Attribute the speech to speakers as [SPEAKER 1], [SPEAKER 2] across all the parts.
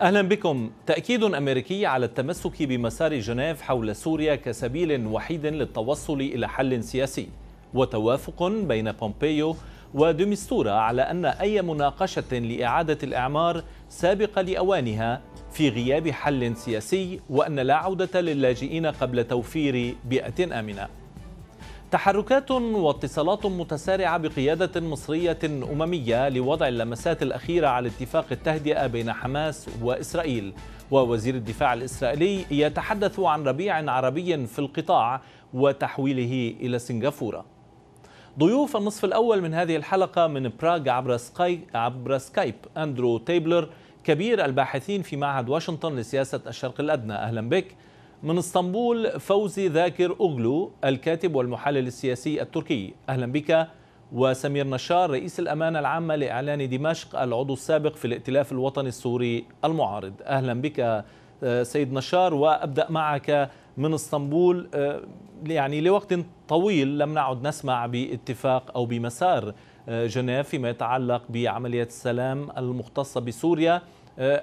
[SPEAKER 1] أهلا بكم تأكيد أمريكي على التمسك بمسار جنيف حول سوريا كسبيل وحيد للتوصل إلى حل سياسي وتوافق بين بومبيو ودمستورا على أن أي مناقشة لإعادة الإعمار سابقة لأوانها في غياب حل سياسي وأن لا عودة للاجئين قبل توفير بيئة آمنة تحركات واتصالات متسارعة بقيادة مصرية أممية لوضع اللمسات الأخيرة على اتفاق التهدئة بين حماس وإسرائيل ووزير الدفاع الإسرائيلي يتحدث عن ربيع عربي في القطاع وتحويله إلى سنغافورة ضيوف النصف الأول من هذه الحلقة من براغ عبر, سكاي عبر سكايب أندرو تيبلر كبير الباحثين في معهد واشنطن لسياسة الشرق الأدنى أهلا بك من اسطنبول فوزي ذاكر أغلو الكاتب والمحلل السياسي التركي أهلا بك وسمير نشار رئيس الأمانة العامة لإعلان دمشق العضو السابق في الائتلاف الوطني السوري المعارض أهلا بك آه، سيد نشار وأبدأ معك من اسطنبول آه، يعني لوقت طويل لم نعد نسمع باتفاق أو بمسار آه، جنيف فيما يتعلق بعمليات السلام المختصة بسوريا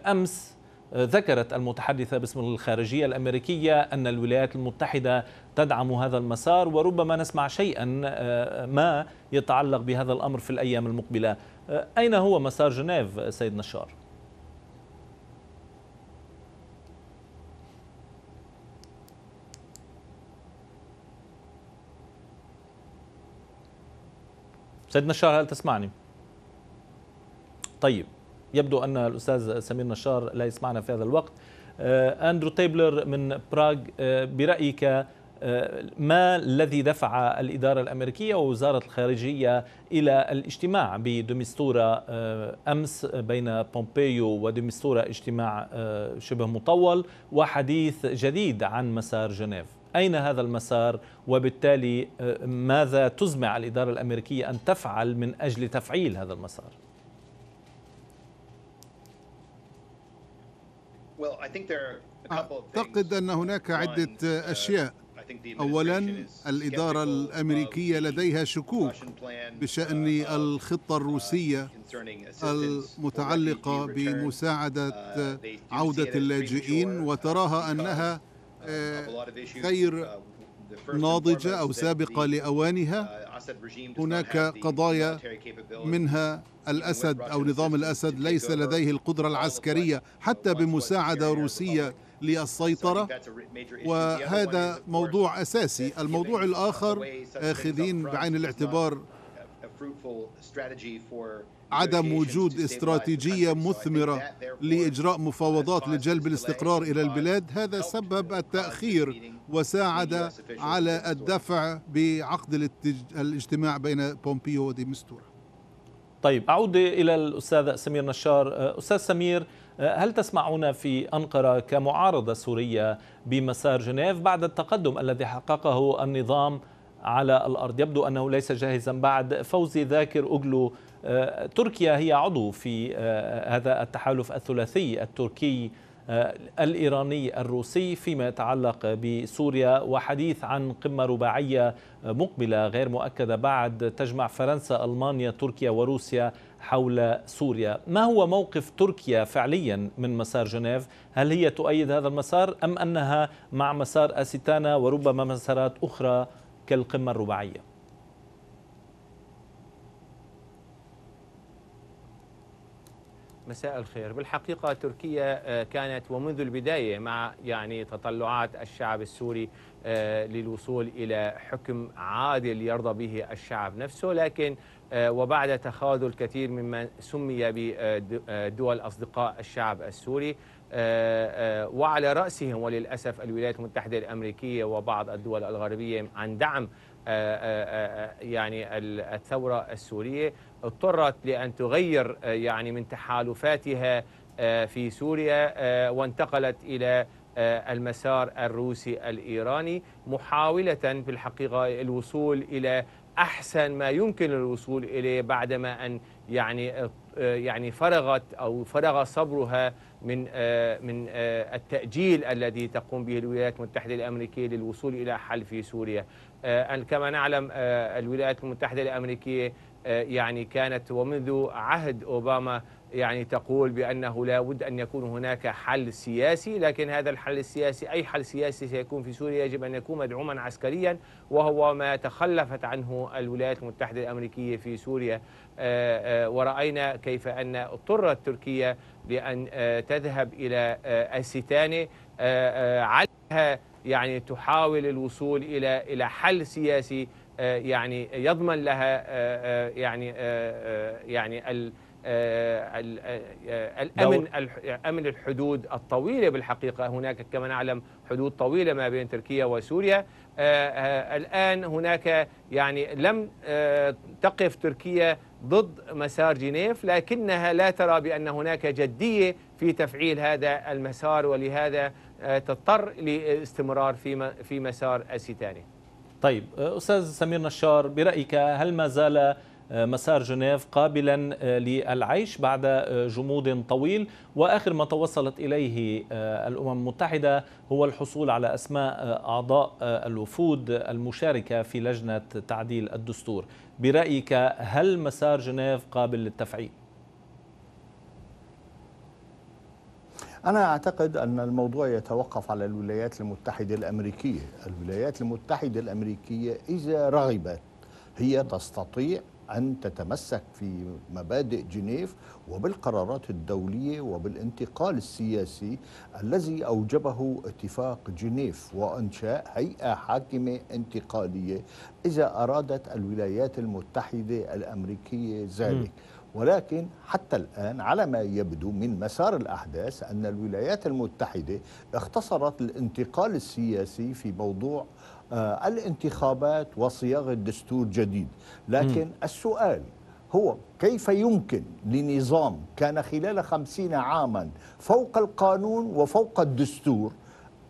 [SPEAKER 1] أمس ذكرت المتحدثة باسم الخارجية الأمريكية أن الولايات المتحدة تدعم هذا المسار وربما نسمع شيئا آه، ما يتعلق بهذا الأمر في الأيام المقبلة آه، أين هو مسار جنيف آه، سيد نشار؟ سيد نشار هل تسمعني؟ طيب يبدو أن الأستاذ سمير نشار لا يسمعنا في هذا الوقت آه، أندرو تيبلر من براغ آه، برأيك آه، ما الذي دفع الإدارة الأمريكية ووزارة الخارجية إلى الاجتماع بدمستورة أمس بين بومبيو ودمستورة اجتماع شبه مطول وحديث جديد عن مسار جنيف أين هذا المسار وبالتالي ماذا تزمع الإدارة الأمريكية أن تفعل من أجل تفعيل هذا المسار؟
[SPEAKER 2] أعتقد أن هناك عدة uh, uh, أشياء أولا الإدارة الأمريكية لديها شكوك بشأن uh, الخطة الروسية المتعلقة بمساعدة عودة اللاجئين وتراها أنها غير ناضجة أو سابقة لأوانها هناك قضايا منها الأسد أو نظام الأسد ليس لديه القدرة العسكرية حتى بمساعدة روسية للسيطرة وهذا موضوع أساسي الموضوع الآخر آخذين آه، بعين الاعتبار
[SPEAKER 3] عدم وجود استراتيجية
[SPEAKER 2] مثمرة لإجراء مفاوضات لجلب الاستقرار إلى البلاد هذا سبب التأخير وساعد على الدفع بعقد الاجتماع بين بومبيو وديمستورا
[SPEAKER 1] طيب أعود إلى الأستاذ سمير نشار أه، أستاذ سمير أه، هل تسمعون في أنقرة كمعارضة سورية بمسار جنيف بعد التقدم الذي حققه النظام على الأرض يبدو أنه ليس جاهزا بعد فوزي ذاكر أجلو آه، تركيا هي عضو في آه، هذا التحالف الثلاثي التركي آه، الايراني الروسي فيما يتعلق بسوريا وحديث عن قمه رباعيه مقبله غير مؤكده بعد تجمع فرنسا المانيا تركيا وروسيا حول سوريا ما هو موقف تركيا فعليا من مسار جنيف هل هي تؤيد هذا المسار ام انها مع مسار اسيتانا وربما مسارات اخرى كالقمه الرباعيه
[SPEAKER 4] مساء الخير بالحقيقة تركيا آه، كانت ومنذ البداية مع يعني تطلعات الشعب السوري آه، للوصول إلى حكم عادل يرضى به الشعب نفسه لكن آه، وبعد تخاذل كثير ممن سمي بدول أصدقاء الشعب السوري وعلى رأسهم وللأسف الولايات المتحدة الأمريكية وبعض الدول الغربية عن دعم آه، آه، آه، يعني الثورة السورية اضطرت لأن تغير يعني من تحالفاتها في سوريا وانتقلت إلى المسار الروسي الإيراني محاولة في الحقيقة الوصول إلى أحسن ما يمكن الوصول إليه بعدما أن يعني آه، يعني فرغت أو فرغ صبرها من آه، من آه، التأجيل الذي تقوم به الولايات المتحدة الأمريكية للوصول إلى حل في سوريا كما نعلم الولايات المتحدة الأمريكية يعني كانت ومنذ عهد أوباما يعني تقول بأنه لا بد أن يكون هناك حل سياسي لكن هذا الحل السياسي أي حل سياسي سيكون في سوريا يجب أن يكون مدعوما عسكريا وهو ما تخلفت عنه الولايات المتحدة الأمريكية في سوريا آه، آه، ورأينا كيف أن اضطرت تركيا لأن آه، تذهب إلى الستانة عليها يعني تحاول الوصول إلى إلى حل سياسي يعني يضمن لها يعني يعني آه، آه، آه، الامن امن الحدود الطويله بالحقيقه هناك كما نعلم حدود طويله ما بين تركيا وسوريا الان هناك يعني لم تقف تركيا ضد مسار جنيف لكنها لا ترى بان هناك جديه في تفعيل هذا المسار ولهذا تضطر لاستمرار في في مسار
[SPEAKER 1] الستاني. طيب استاذ سمير نشار برايك هل ما زال آه، مسار جنيف قابلا آه، للعيش بعد آه، جمود طويل واخر ما توصلت اليه الامم المتحده هو الحصول على اسماء اعضاء الوفود المشاركه في لجنه تعديل الدستور برايك هل مسار جنيف قابل للتفعيل
[SPEAKER 3] أنا أعتقد أن الموضوع يتوقف على الولايات المتحدة الأمريكية الولايات المتحدة الأمريكية إذا رغبت هي تستطيع أن تتمسك في مبادئ جنيف وبالقرارات الدولية وبالانتقال السياسي الذي أوجبه اتفاق جنيف وإنشاء هيئة حاكمة انتقالية إذا أرادت الولايات المتحدة الأمريكية ذلك ولكن حتى الآن على ما يبدو من مسار الأحداث أن الولايات المتحدة اختصرت الانتقال السياسي في موضوع آه، الانتخابات وصياغة دستور جديد لكن م. السؤال هو كيف يمكن لنظام كان خلال خمسين عاما فوق القانون وفوق الدستور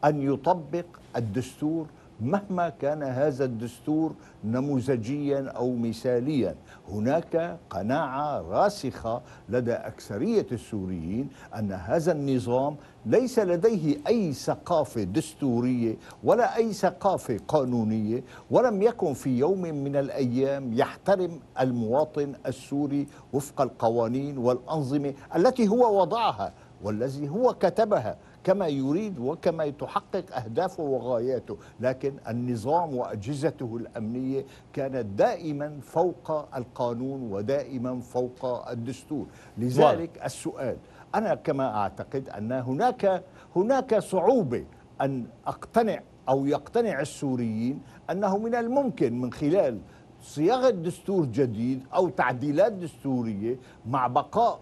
[SPEAKER 3] أن يطبق الدستور مهما كان هذا الدستور نموذجيا او مثاليا هناك قناعه راسخه لدى اكثريه السوريين ان هذا النظام ليس لديه اي ثقافه دستوريه ولا اي ثقافه قانونيه ولم يكن في يوم من الايام يحترم المواطن السوري وفق القوانين والانظمه التي هو وضعها والذي هو كتبها كما يريد وكما تحقق أهدافه وغاياته لكن النظام وأجهزته الأمنية كانت دائما فوق القانون ودائما فوق الدستور لذلك السؤال أنا كما أعتقد أن هناك هناك صعوبة أن أقتنع أو يقتنع السوريين أنه من الممكن من خلال صياغة دستور جديد أو تعديلات دستورية مع بقاء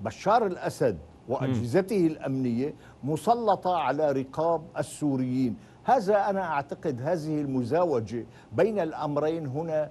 [SPEAKER 3] بشار الأسد وأجهزته الأمنية مسلطة على رقاب السوريين هذا أنا أعتقد هذه المزاوجة بين الأمرين هنا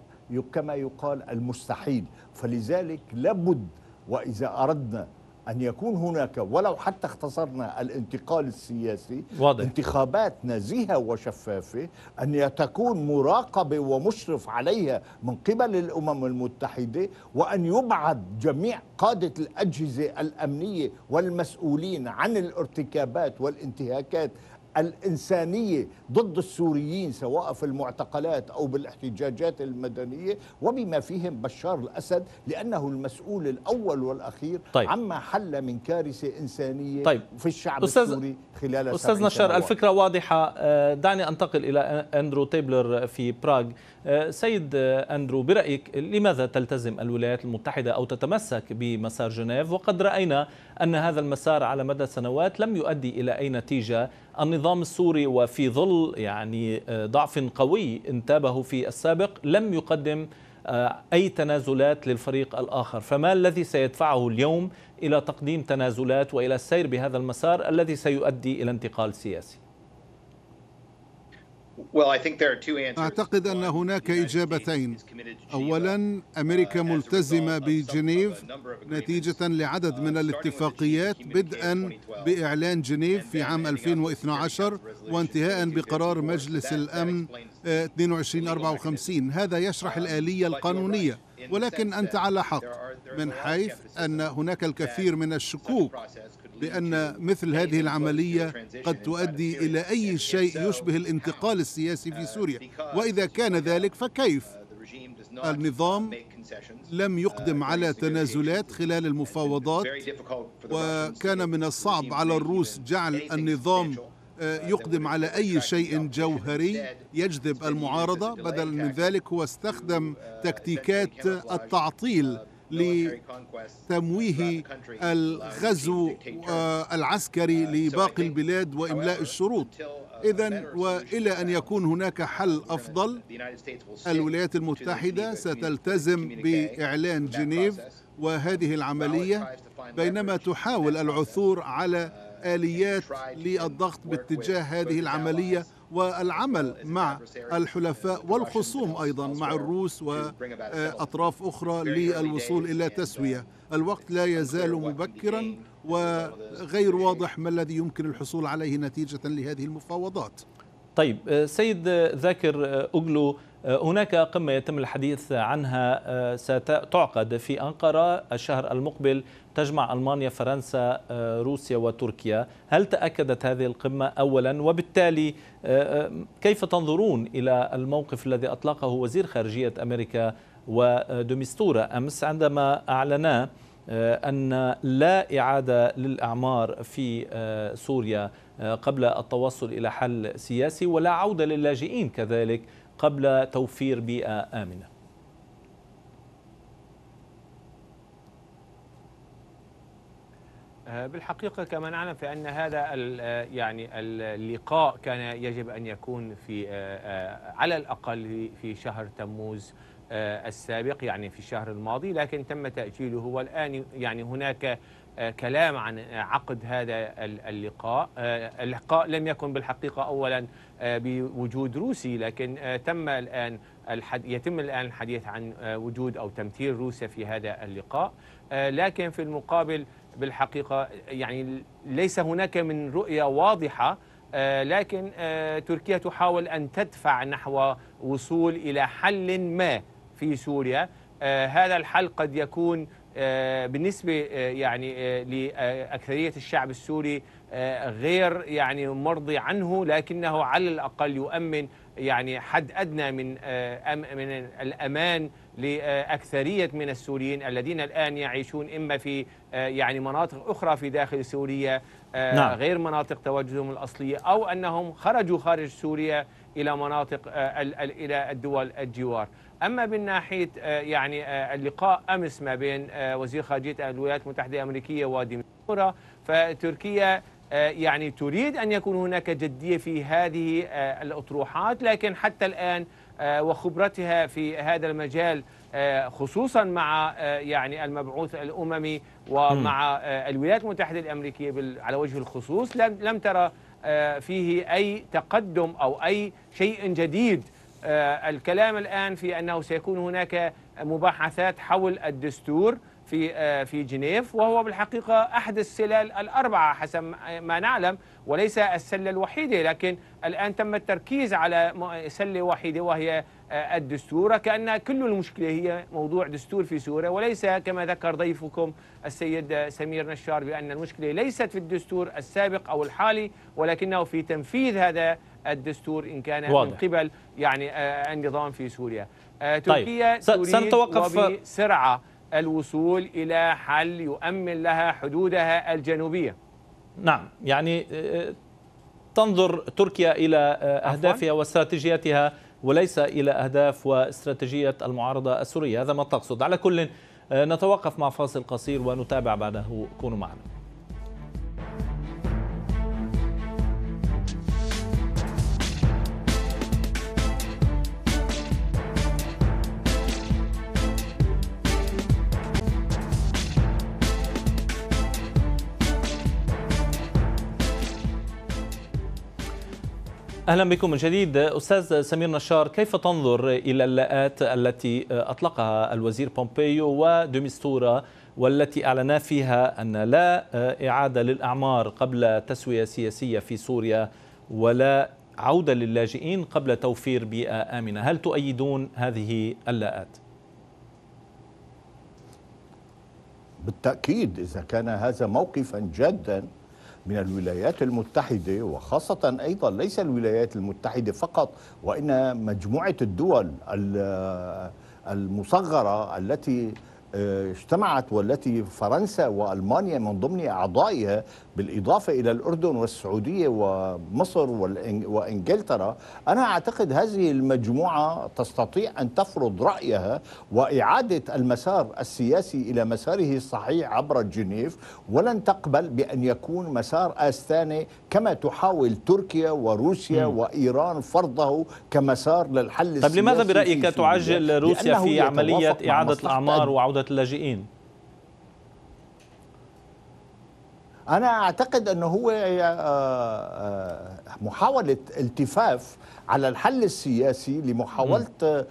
[SPEAKER 3] كما يقال المستحيل فلذلك لابد وإذا أردنا أن يكون هناك ولو حتى اختصرنا الانتقال السياسي واضح. انتخابات نزيهة وشفافة أن تكون مراقبة ومشرف عليها من قبل الأمم المتحدة وأن يبعد جميع قادة الأجهزة الأمنية والمسؤولين عن الارتكابات والانتهاكات الإنسانية ضد السوريين سواء في المعتقلات أو بالاحتجاجات المدنية وبما فيهم بشار الأسد لأنه المسؤول الأول والأخير طيب. عما حل من كارثة إنسانية طيب. في الشعب أستاذ السوري خلال أستاذ نشار الفكرة
[SPEAKER 1] واضحة آه، دعني أنتقل إلى أندرو تيبلر في براغ آه، سيد أندرو برأيك لماذا تلتزم الولايات المتحدة أو تتمسك بمسار جنيف وقد رأينا أن هذا المسار على مدى سنوات لم يؤدي إلى أي نتيجة النظام السوري وفي ظل يعني آه، ضعف قوي انتابه في السابق لم يقدم آه، أي تنازلات للفريق الآخر فما الذي سيدفعه اليوم إلى تقديم تنازلات وإلى السير بهذا المسار
[SPEAKER 2] الذي سيؤدي إلى انتقال سياسي أعتقد أن هناك إجابتين أولا uh, أمريكا ملتزمة بجنيف نتيجة لعدد من uh, الاتفاقيات بدءا بإعلان جنيف في عام 2012 وانتهاء بقرار مجلس الأمن 2254 uh, هذا يشرح الآلية القانونية ولكن أنت على حق من حيث أن هناك الكثير من الشكوك بأن مثل هذه العملية قد تؤدي إلى أي شيء يشبه الانتقال السياسي في سوريا وإذا كان ذلك فكيف؟ النظام لم يقدم على تنازلات خلال المفاوضات وكان من الصعب على الروس جعل النظام آه، يقدم على أي شيء جوهري يجذب المعارضة بدلا من ذلك هو استخدم تكتيكات التعطيل لتمويه الغزو العسكري لباقي البلاد وإملاء الشروط إذا وإلى أن يكون هناك حل أفضل الولايات المتحدة ستلتزم بإعلان جنيف وهذه العملية بينما تحاول العثور على اليات للضغط باتجاه هذه العمليه والعمل مع الحلفاء والخصوم ايضا مع الروس واطراف اخرى للوصول الى تسويه الوقت لا يزال مبكرا وغير واضح ما الذي يمكن الحصول عليه نتيجه لهذه المفاوضات
[SPEAKER 1] طيب آه، سيد آه، ذاكر آه، اوغلو أه، هناك قمة يتم الحديث عنها أه، ستعقد في أنقرة الشهر المقبل تجمع ألمانيا فرنسا أه، روسيا وتركيا هل تأكدت هذه القمة أولا وبالتالي كيف تنظرون إلى الموقف الذي أطلقه وزير خارجية أمريكا ودوميستورا أمس عندما أعلنا أن لا إعادة للأعمار في سوريا قبل التوصل إلى حل سياسي ولا عودة للاجئين كذلك قبل توفير بيئة آمنة
[SPEAKER 4] آه، بالحقيقه كما نعلم فان هذا آه، يعني اللقاء كان يجب ان يكون في آه، على الاقل في شهر تموز السابق يعني في الشهر الماضي لكن تم تاجيله والان يعني هناك كلام عن عقد هذا اللقاء اللقاء لم يكن بالحقيقه اولا آه، بوجود روسي لكن آه، تم الآن الحد يتم الآن الحديث عن آه، وجود أو تمثيل روسيا في هذا اللقاء لكن في المقابل بالحقيقة يعني ليس هناك من رؤية واضحة لكن تركيا تحاول أن تدفع نحو وصول إلى حل ما في سوريا هذا الحل قد يكون بالنسبة يعني لأكثرية الشعب السوري آه، غير يعني مرضي عنه لكنه على الأقل يؤمن يعني حد أدنى من آه، من الأمان لأكثرية من السوريين الذين الآن يعيشون إما في آه، يعني مناطق أخرى في داخل سوريا نعم. غير مناطق تواجدهم الأصلية أو أنهم خرجوا خارج سوريا إلى مناطق إلى الدول الجوار أما من ناحية يعني اللقاء أمس ما بين وزير خارجية الولايات المتحدة الأمريكية وديمقراطية فتركيا آه، يعني تريد أن يكون هناك جدية في هذه آه، الأطروحات لكن حتى الآن آه، وخبرتها في هذا المجال خصوصا مع يعني المبعوث الأممي ومع الولايات المتحدة الأمريكية على وجه الخصوص لم ترى فيه أي تقدم أو أي شيء جديد الكلام الآن في أنه سيكون هناك مباحثات حول الدستور في آه، في جنيف وهو بالحقيقة أحد السلال الأربعة حسب ما نعلم وليس السلة الوحيدة لكن الآن تم التركيز على سلة وحيدة وهي آه، الدستور كأن كل المشكلة هي موضوع دستور في سوريا وليس كما ذكر ضيفكم السيد سمير نشار بأن المشكلة ليست في الدستور السابق أو الحالي ولكنه في تنفيذ هذا الدستور إن كان واضح. من قبل يعني آه، النظام في سوريا طيب. تركيا طيب. سنتوقف بسرعة الوصول إلى حل يؤمن لها حدودها الجنوبية
[SPEAKER 1] نعم يعني آه، تنظر تركيا إلى آه، أهدافها واستراتيجيتها وليس إلى أهداف واستراتيجية المعارضة السورية هذا ما تقصد على كل آه، نتوقف مع فاصل قصير ونتابع بعده كونوا معنا اهلا بكم من جديد استاذ سمير نشار كيف تنظر الى اللاءات التي اطلقها الوزير بومبيو ودوميستورا والتي اعلنا فيها ان لا اعاده للاعمار قبل تسويه سياسيه في سوريا ولا عوده للاجئين قبل توفير بيئه امنه هل تؤيدون هذه اللاءات
[SPEAKER 3] بالتاكيد اذا كان هذا موقفا جدا من الولايات المتحدة وخاصة أيضا ليس الولايات المتحدة فقط وإن مجموعة الدول المصغرة التي آه، اجتمعت والتي فرنسا والمانيا من ضمن اعضائها بالإضافة إلى الأردن والسعودية ومصر وإنجلترا أنا أعتقد هذه المجموعة تستطيع أن تفرض رأيها وإعادة المسار السياسي إلى مساره الصحيح عبر جنيف ولن تقبل بأن يكون مسار آستاني كما تحاول تركيا وروسيا م. وإيران فرضه كمسار للحل طب السياسي طيب لماذا برأيك تعجل روسيا في عملية إعادة الأعمار
[SPEAKER 1] وعودة اللاجئين؟
[SPEAKER 3] انا اعتقد انه هو آه، آه، محاوله التفاف على الحل السياسي لمحاوله آه،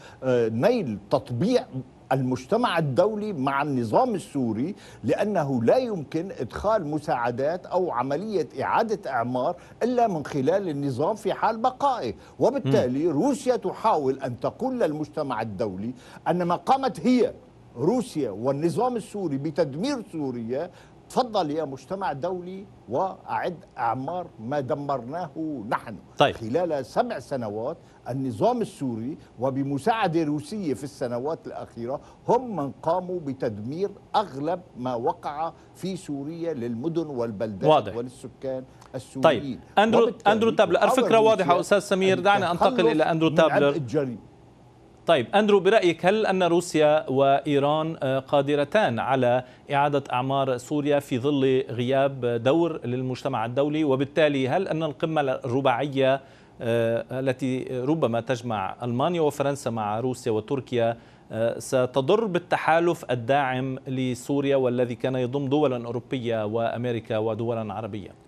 [SPEAKER 3] نيل تطبيع المجتمع الدولي مع النظام السوري لانه لا يمكن ادخال مساعدات او عمليه اعاده اعمار الا من خلال النظام في حال بقائه، وبالتالي روسيا تحاول ان تقول للمجتمع الدولي ان ما قامت هي روسيا والنظام السوري بتدمير سوريا تفضل يا مجتمع دولي وأعد أعمار ما دمرناه نحن طيب. خلال سبع سنوات النظام السوري وبمساعدة روسية في السنوات الأخيرة هم من قاموا بتدمير أغلب ما وقع في سوريا للمدن والبلدات واضح. وللسكان طيب. السوريين طيب أندرو, أندرو تابلر الفكرة واضحة أستاذ سمير دعني أنتقل إلى أندرو تابلر الجريمة
[SPEAKER 1] طيب أندرو برأيك هل أن روسيا وإيران آه، قادرتان على إعادة أعمار سوريا في ظل غياب دور للمجتمع الدولي وبالتالي هل أن القمة الرباعية آه، التي ربما تجمع ألمانيا وفرنسا مع روسيا وتركيا آه، ستضر بالتحالف الداعم لسوريا والذي كان يضم دولا أوروبية وأمريكا ودولا عربية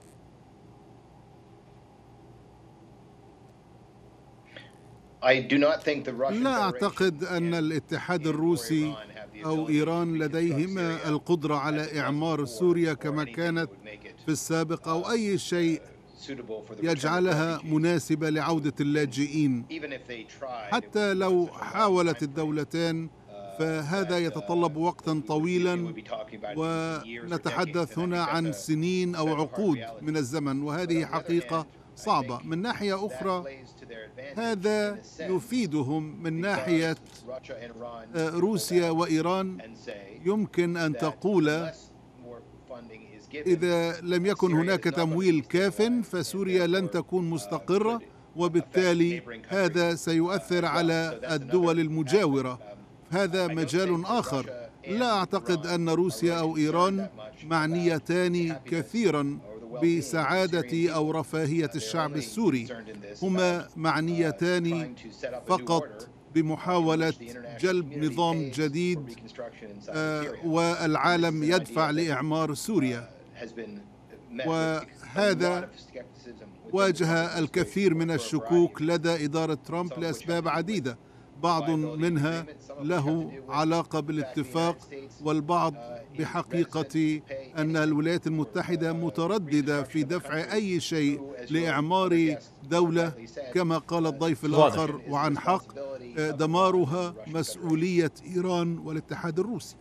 [SPEAKER 2] لا أعتقد أن الاتحاد الروسي أو إيران لديهما القدرة على إعمار سوريا كما كانت في السابق أو um, أي شيء يجعلها مناسبة لعودة اللاجئين حتى لو حاولت الدولتان uh, فهذا يتطلب uh, وقتا طويلا ونتحدث هنا عن سنين أو عقود من الزمن وهذه حقيقة صعبة من ناحية أخرى هذا يفيدهم من ناحية آه، روسيا وإيران يمكن أن تقول إذا لم يكن هناك تمويل كاف فسوريا لن تكون مستقرة وبالتالي هذا سيؤثر على الدول المجاورة هذا مجال آخر لا أعتقد أن روسيا أو إيران معنيتان كثيرا بسعادة أو رفاهية الشعب السوري هما معنيتان فقط بمحاولة جلب نظام جديد آه، والعالم يدفع لإعمار سوريا وهذا واجه الكثير من الشكوك لدى إدارة ترامب لأسباب عديدة بعض منها له علاقة بالاتفاق والبعض uh, بحقيقة أن الولايات المتحدة uh, مترددة في دفع أي شيء لإعمار دولة كما قال uh, الضيف الآخر وعن حق آه، دمارها مسؤولية إيران والاتحاد الروسي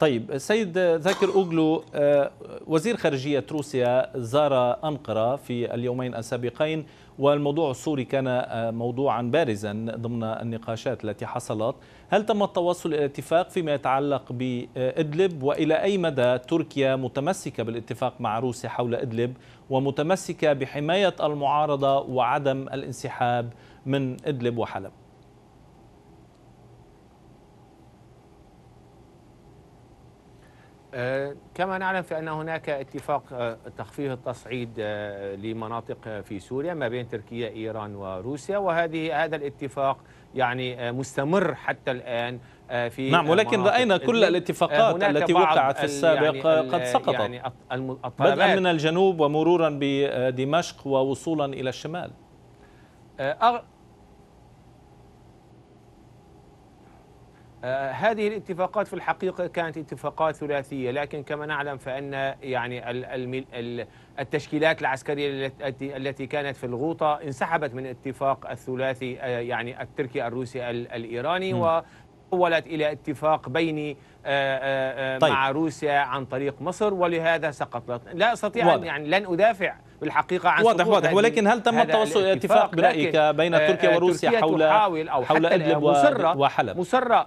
[SPEAKER 1] طيب السيد ذاكر اوغلو آه، وزير خارجيه روسيا زار انقره في اليومين السابقين والموضوع السوري كان آه، موضوعا بارزا ضمن النقاشات التي حصلت هل تم التوصل الى اتفاق فيما يتعلق بادلب والى اي مدى تركيا متمسكه بالاتفاق مع روسيا حول ادلب ومتمسكه بحمايه المعارضه وعدم الانسحاب من ادلب وحلب
[SPEAKER 4] آه، كما نعلم فأن هناك اتفاق آه، تخفيض التصعيد آه، لمناطق في سوريا ما بين تركيا إيران وروسيا وهذه هذا الاتفاق يعني مستمر حتى الآن في نعم ولكن رأينا كل الاتفاقات
[SPEAKER 1] التي وقعت في السابق يعني قد سقطت يعني بدءا من الجنوب ومرورا بدمشق ووصولا إلى الشمال
[SPEAKER 4] آه، هذه الاتفاقات في الحقيقة كانت اتفاقات ثلاثية لكن كما نعلم فأن يعني التشكيلات العسكرية التي كانت في الغوطة انسحبت من اتفاق الثلاثي آه، يعني التركي الروسي الإيراني وحولت الى اتفاق بيني آه، طيب. مع روسيا عن طريق مصر ولهذا سقطت لا استطيع واضح. يعني لن ادافع بالحقيقه عن واضح واضح ولكن هل تم التوصل الى اتفاق برايك بين تركيا وروسيا حول حول ادلب وحلب مصره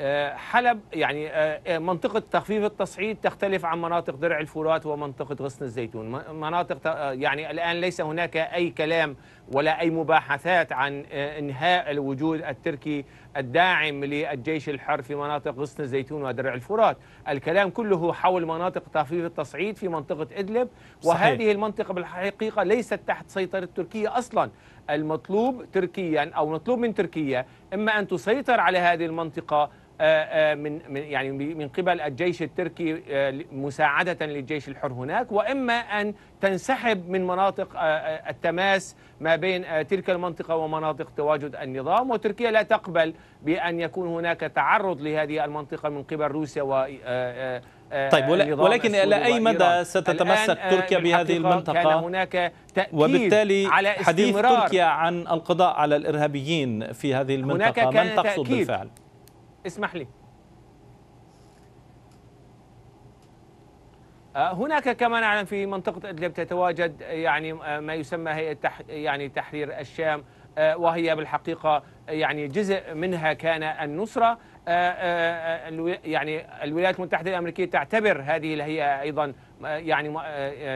[SPEAKER 4] آه، حلب يعني آه، آه، منطقة تخفيف التصعيد تختلف عن مناطق درع الفرات ومنطقة غصن الزيتون مناطق يعني الآن ليس هناك أي كلام ولا أي مباحثات عن إنهاء الوجود التركي الداعم للجيش الحر في مناطق غصن الزيتون ودرع الفرات الكلام كله حول مناطق تخفيف التصعيد في منطقة إدلب وهذه صحيح. المنطقة بالحقيقة ليست تحت سيطرة تركيا أصلا المطلوب تركيا أو مطلوب من تركيا إما أن تسيطر على هذه المنطقة آه، آه، من يعني من قبل الجيش التركي آه، مساعدة للجيش الحر هناك وإما أن تنسحب من مناطق التماس ما بين تلك المنطقة ومناطق تواجد النظام وتركيا لا تقبل بأن يكون هناك تعرض لهذه المنطقة من قبل روسيا و آه، طيب ولكن إلى أي مدى ستتمسك آه، تركيا بهذه المنطقة كان هناك وبالتالي على حديث تركيا عن
[SPEAKER 1] القضاء على الإرهابيين في هذه المنطقة هناك من تقصد تأكيد. بالفعل
[SPEAKER 4] اسمح لي آه، هناك كما نعلم في منطقة إدلب تتواجد يعني ما يسمى هيئة يعني تحرير الشام وهي بالحقيقة يعني جزء منها كان النصرة آه، آه، آه، يعني الولايات المتحدة الأمريكية تعتبر هذه الهيئة أيضا يعني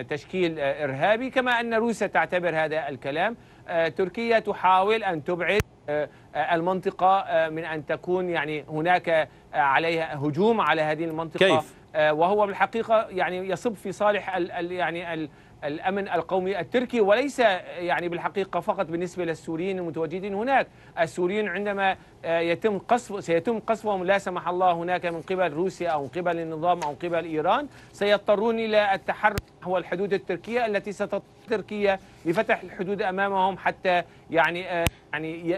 [SPEAKER 4] تشكيل إرهابي كما أن روسيا تعتبر هذا الكلام تركيا تحاول أن تبعد المنطقة من أن تكون يعني هناك عليها هجوم على هذه المنطقة كيف؟ آه، وهو بالحقيقه يعني يصب في صالح ال ال يعني ال الامن القومي التركي وليس يعني بالحقيقه فقط بالنسبه للسوريين المتواجدين هناك، السوريين عندما آه، يتم قصف سيتم قصفهم لا سمح الله هناك من قبل روسيا او من قبل النظام او من قبل ايران، سيضطرون الى التحرك نحو الحدود التركيه التي ستضطر تركيا لفتح الحدود امامهم حتى يعني آه، يعني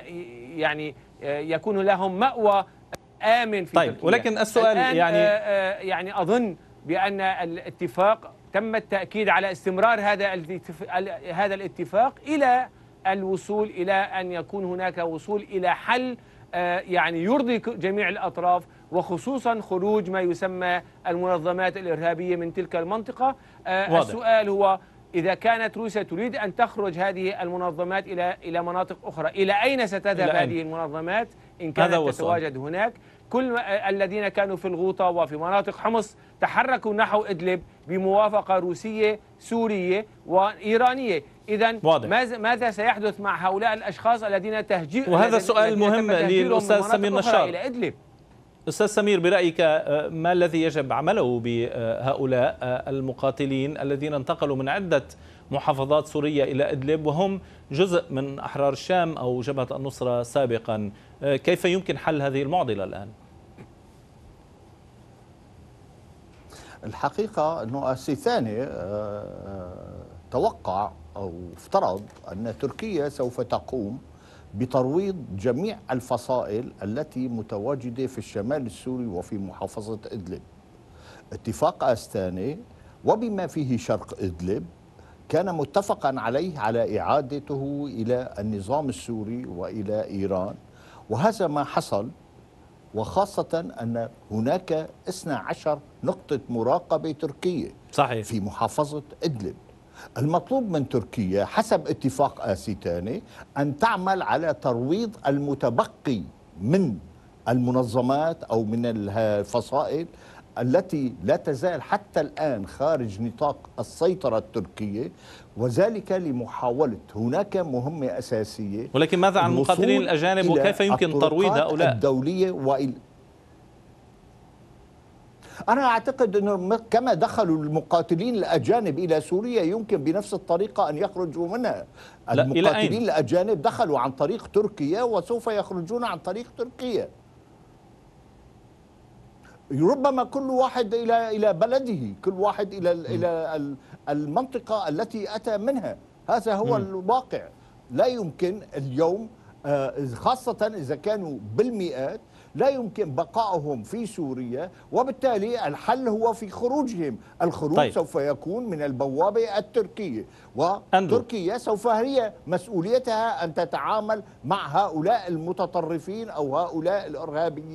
[SPEAKER 4] يعني يكون لهم مأوى امن في طيب تركيا ولكن السؤال يعني آه، آه، يعني اظن بان الاتفاق تم التاكيد على استمرار هذا هذا الاتفاق الى الوصول الى ان يكون هناك وصول الى حل آه، يعني يرضي جميع الاطراف وخصوصا خروج ما يسمى المنظمات الارهابيه من تلك المنطقه واضح. السؤال هو إذا كانت روسيا تريد أن تخرج هذه المنظمات إلى إلى مناطق أخرى إلى أين ستذهب هذه المنظمات إن كانت تتواجد هناك كل الذين كانوا في الغوطة وفي مناطق حمص تحركوا نحو إدلب بموافقة روسية سورية وإيرانية إذا ماذا سيحدث مع هؤلاء الأشخاص الذين تهجير وهذا سؤال مهم للأستاذ سمير نشار إلى إدلب
[SPEAKER 1] أستاذ سمير برأيك آه، ما الذي يجب عمله بهؤلاء آه، آه، المقاتلين الذين انتقلوا من عدة محافظات سورية إلى إدلب وهم جزء من أحرار الشام أو جبهة النصرة سابقا كيف يمكن حل هذه المعضلة الآن؟
[SPEAKER 3] الحقيقة أنه السيثاني توقع أو افترض أن تركيا سوف تقوم بترويض جميع الفصائل التي متواجدة في الشمال السوري وفي محافظة إدلب اتفاق أستاني وبما فيه شرق إدلب كان متفقا عليه على إعادته إلى النظام السوري وإلى إيران وهذا ما حصل وخاصة أن هناك 12 نقطة مراقبة تركية صحيح. في محافظة إدلب المطلوب من تركيا حسب اتفاق آسي تاني أن تعمل على ترويض المتبقي من المنظمات أو من الفصائل التي لا تزال حتى الآن خارج نطاق السيطرة التركية وذلك لمحاولة هناك مهمة أساسية ولكن ماذا عن المقاتلين الأجانب وكيف يمكن ترويض هؤلاء الدولية وإلى أنا أعتقد أنه كما دخلوا المقاتلين الأجانب إلى سوريا يمكن بنفس الطريقة أن يخرجوا منها المقاتلين الأجانب دخلوا عن طريق تركيا وسوف يخرجون عن طريق تركيا ربما كل واحد الى الى بلده، كل واحد الى الى المنطقه التي اتى منها، هذا هو م. الواقع، لا يمكن اليوم آه، خاصه اذا كانوا بالمئات لا يمكن بقائهم في سوريا وبالتالي الحل هو في خروجهم الخروج طيب. سوف يكون من البوابة التركية وتركيا سوف هي مسؤوليتها أن تتعامل مع هؤلاء المتطرفين أو هؤلاء الإرهابيين